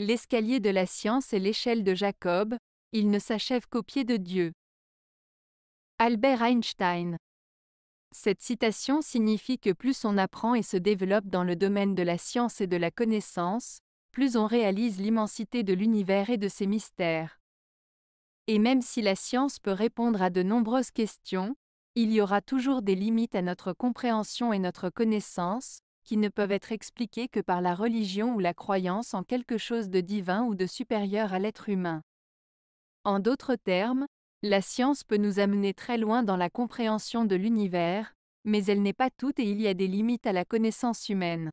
L'escalier de la science est l'échelle de Jacob, il ne s'achève qu'au pied de Dieu. Albert Einstein. Cette citation signifie que plus on apprend et se développe dans le domaine de la science et de la connaissance, plus on réalise l'immensité de l'univers et de ses mystères. Et même si la science peut répondre à de nombreuses questions, il y aura toujours des limites à notre compréhension et notre connaissance, qui ne peuvent être expliquées que par la religion ou la croyance en quelque chose de divin ou de supérieur à l'être humain. En d'autres termes, la science peut nous amener très loin dans la compréhension de l'univers, mais elle n'est pas toute et il y a des limites à la connaissance humaine.